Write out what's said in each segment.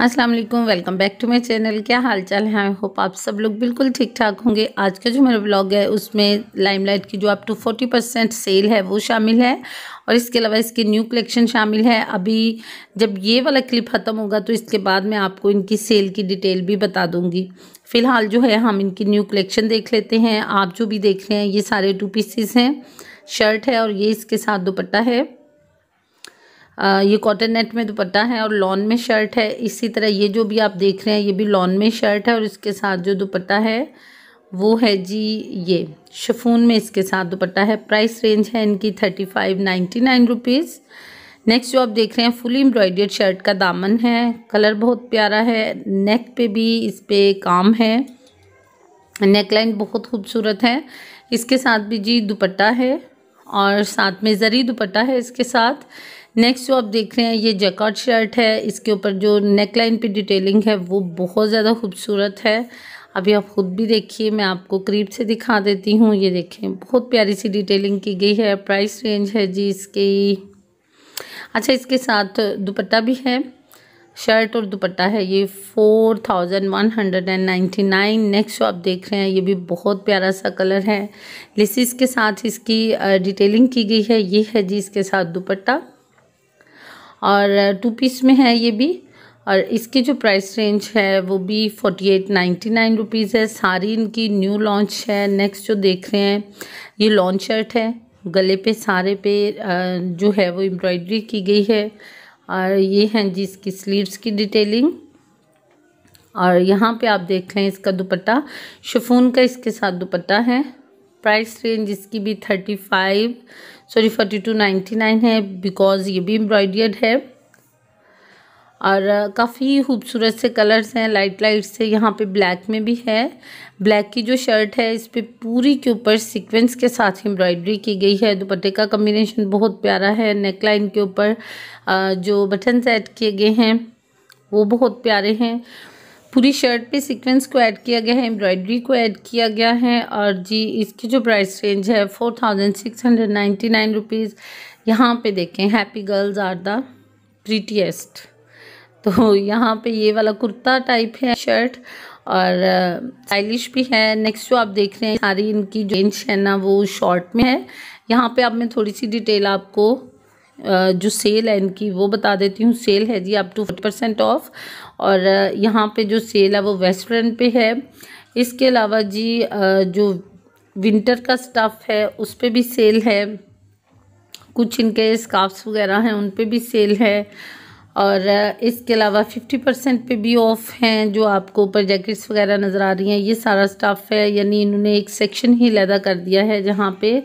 अस्सलाम वालेकुम welcome back to my channel क्या हाल चाल है आई होप आप सब लोग बिल्कुल ठीक ठाक होंगे आज का जो मेरा ब्लॉग है उसमें लाइमलाइट की जो आप टू फोर्टी परसेंट सेल है वो शामिल है और इसके अलावा इसके न्यू कलेक्शन शामिल है अभी जब ये वाला क्लिप ख़त्म होगा तो इसके बाद मैं आपको इनकी सेल की डिटेल भी बता दूँगी फ़िलहाल जो है हम इनकी न्यू कलेक्शन देख लेते हैं आप जो भी देख रहे हैं ये सारे टू पीसीस हैं शर्ट है और ये इसके साथ दुपट्टा है ये कॉटन नेट में दुपट्टा है और लॉन में शर्ट है इसी तरह ये जो भी आप देख रहे हैं ये भी लॉन में शर्ट है और इसके साथ जो दुपट्टा है वो है जी ये शफून में इसके साथ दुपट्टा है प्राइस रेंज है इनकी thirty five ninety nine rupees next जो आप देख रहे हैं फुली एम्ब्रॉयडर्ड शर्ट का दामन है कलर बहुत प्यारा है नेक पे भी इस पर काम है नेक लाइन बहुत खूबसूरत है इसके साथ भी जी दुपट्टा है और साथ में ज़री दुपट्टा है इसके साथ नेक्स्ट जो आप देख रहे हैं ये जैकॉट शर्ट है इसके ऊपर जो नेक लाइन पे डिटेलिंग है वो बहुत ज़्यादा खूबसूरत है अभी आप ख़ुद भी देखिए मैं आपको करीब से दिखा देती हूँ ये देखें बहुत प्यारी सी डिटेलिंग की गई है प्राइस रेंज है जी इसकी अच्छा इसके साथ दुपट्टा भी है शर्ट और दुपट्टा है ये four thousand one hundred and ninety nine next जो आप देख रहे हैं ये भी बहुत प्यारा सा कलर है लेसिस के साथ इसकी डिटेलिंग की गई है ये है जी इसके साथ दुपट्टा और टू पीस में है ये भी और इसकी जो प्राइस रेंज है वो भी forty eight ninety nine rupees है सारी इनकी न्यू लॉन्च है नेक्स्ट जो देख रहे हैं ये लॉन्च शर्ट है गले पे सारे पे जो है वो एम्ब्रॉयडरी की गई है और ये हैं जी इसकी स्लीव्स की डिटेलिंग और यहाँ पे आप देख लें इसका दुपट्टा शफून का इसके साथ दुपट्टा है प्राइस रेंज इसकी भी thirty five sorry forty two ninety nine है बिकॉज़ ये भी एम्ब्रॉयडर्ड है और काफ़ी खूबसूरत से कलर्स हैं लाइट लाइट से यहाँ पे ब्लैक में भी है ब्लैक की जो शर्ट है इस पर पूरी के ऊपर सीक्वेंस के साथ एम्ब्रॉयडरी की गई है दुपट्टे का कम्बिनेशन बहुत प्यारा है नेक लाइन के ऊपर जो बटन ऐड किए गए हैं वो बहुत प्यारे हैं पूरी शर्ट पे सीक्वेंस को ऐड किया गया है एम्ब्रॉयडरी को ऐड किया गया है और जी इसकी जो प्राइस रेंज है four thousand six hundred ninety nine rupees यहाँ पर देखें happy girls are the prettiest तो यहाँ पे ये वाला कुर्ता टाइप है शर्ट और स्टाइलिश भी है नेक्स्ट जो आप देख रहे हैं सारी इनकी रेंज है ना वो शॉर्ट में है यहाँ पे अब मैं थोड़ी सी डिटेल आपको जो सेल है इनकी वो बता देती हूँ सेल है जी up to forty percent off और यहाँ पे जो सेल है वो वेस्ट फ्रंट पे है इसके अलावा जी जो विंटर का स्टफ़ है उस पर भी सेल है कुछ इनके स्काफ्स वगैरह हैं उन पर भी सेल है और इसके अलावा 50 परसेंट पे भी ऑफ हैं जो आपको ऊपर जैकेट्स वगैरह नज़र आ रही हैं ये सारा स्टाफ है यानी इन्होंने एक सेक्शन ही लैदा कर दिया है जहाँ पे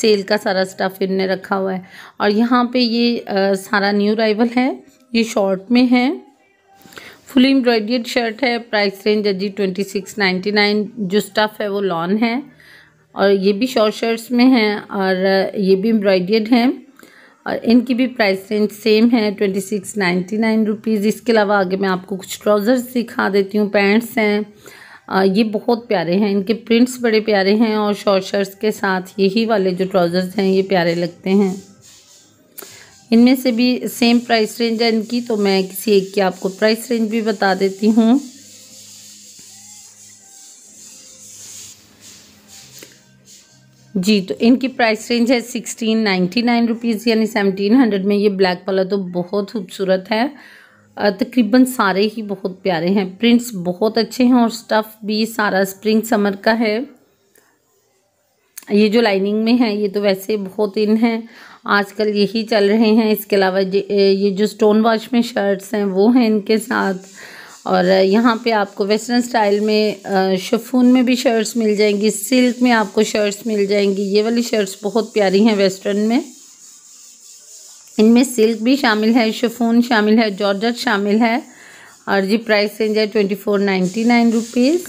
सेल का सारा स्टाफ इन्होंने रखा हुआ है और यहाँ पे ये आ, सारा न्यू अराइवल है ये शॉर्ट में है फुल एम्ब्रॉयड शर्ट है प्राइस रेंज है जी ट्वेंटी सिक्स नाइन्टी नाइन जो स्टफ़ है वो लॉन है और ये भी शॉर्ट शर्ट्स में हैं और ये भी एम्ब्रॉयड हैं और इनकी भी प्राइस रेंज सेम है twenty six ninety nine rupees इसके अलावा आगे मैं आपको कुछ ट्राउज़र्स दिखा देती हूँ पैंट्स हैं ये बहुत प्यारे हैं इनके प्रिंट्स बड़े प्यारे हैं और शॉर्ट शर्ट्स के साथ यही वाले जो ट्राउज़र्स हैं ये प्यारे लगते हैं इनमें से भी सेम प्राइस रेंज है इनकी तो मैं किसी एक की आपको प्राइस रेंज भी बता देती हूँ जी तो इनकी प्राइस रेंज है सिक्सटीन नाइन्टी नाइन रुपीज़ यानी सेवनटीन हंड्रेड में ये ब्लैक वाला तो बहुत खूबसूरत है तकरीबन सारे ही बहुत प्यारे हैं प्रिंट्स बहुत अच्छे हैं और स्टफ़ भी सारा स्प्रिंग समर का है ये जो लाइनिंग में है ये तो वैसे बहुत इन हैं आजकल यही चल रहे हैं इसके अलावा ये जो स्टोन वॉश में शर्ट्स हैं वो हैं इनके साथ और यहाँ पे आपको वेस्टर्न स्टाइल में शफून में भी शर्ट्स मिल जाएंगी सिल्क में आपको शर्ट्स मिल जाएंगी ये वाली शर्ट्स बहुत प्यारी हैं वेस्टर्न में इनमें सिल्क भी शामिल है शफून शामिल है जॉर्जट शामिल है और जी प्राइस रेंज है twenty four ninety nine rupees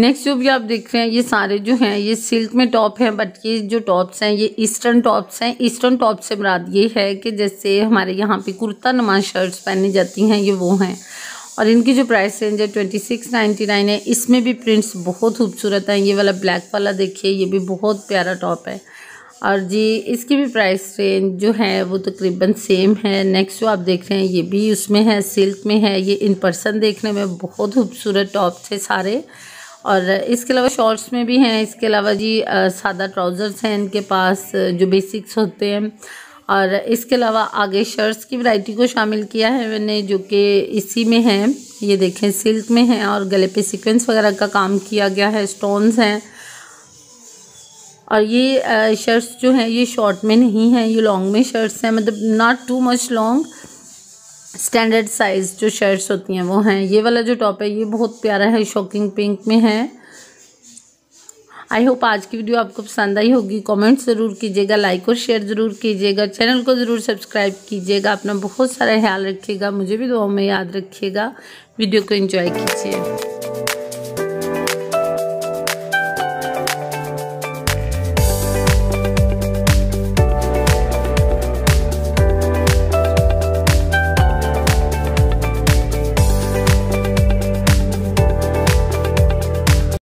next जो भी आप देख रहे हैं ये सारे जो हैं ये सिल्क में टॉप हैं बट ये जो टॉप्स हैं ये ईस्टर्न टॉप्स हैं ईस्टर्न टॉप से मुराद ये है कि जैसे हमारे यहाँ पे कुर्ता नमाज शर्ट्स पहनी जाती हैं ये वो हैं और इनकी जो प्राइस रेंज है ट्वेंटी सिक्स नाइन्टी नाइन है इसमें भी प्रिंट्स बहुत खूबसूरत हैं ये वाला ब्लैक वाला देखिए ये भी बहुत प्यारा टॉप है और जी इसकी भी प्राइस रेंज जो है वो तकरीबन तो सेम है नेक्स्ट जो आप देख रहे हैं ये भी उसमें है सिल्क में है ये इन पर्सन देखने में बहुत खूबसूरत टॉप थे सारे और इसके अलावा शॉर्ट्स में भी हैं इसके अलावा जी सादा ट्राउज़र्स हैं इनके पास जो बेसिक्स होते हैं और इसके अलावा आगे शर्ट्स की वैरायटी को शामिल किया है मैंने जो कि इसी में है ये देखें सिल्क में है और गले पे सीक्वेंस वगैरह का काम किया गया है स्टोन्स हैं और ये शर्ट्स जो हैं ये शॉर्ट में नहीं है ये लॉन्ग में शर्ट्स हैं मतलब not too much long standard size जो शर्ट्स होती हैं वो हैं ये वाला जो टॉप है ये बहुत प्यारा है शॉकिंग पिंक में है आई होप आज की वीडियो आपको पसंद आई होगी कमेंट ज़रूर कीजिएगा लाइक और शेयर ज़रूर कीजिएगा चैनल को ज़रूर सब्सक्राइब कीजिएगा अपना बहुत सारा ख्याल रखिएगा मुझे भी दुआओं में याद रखिएगा वीडियो को इंजॉय कीजिए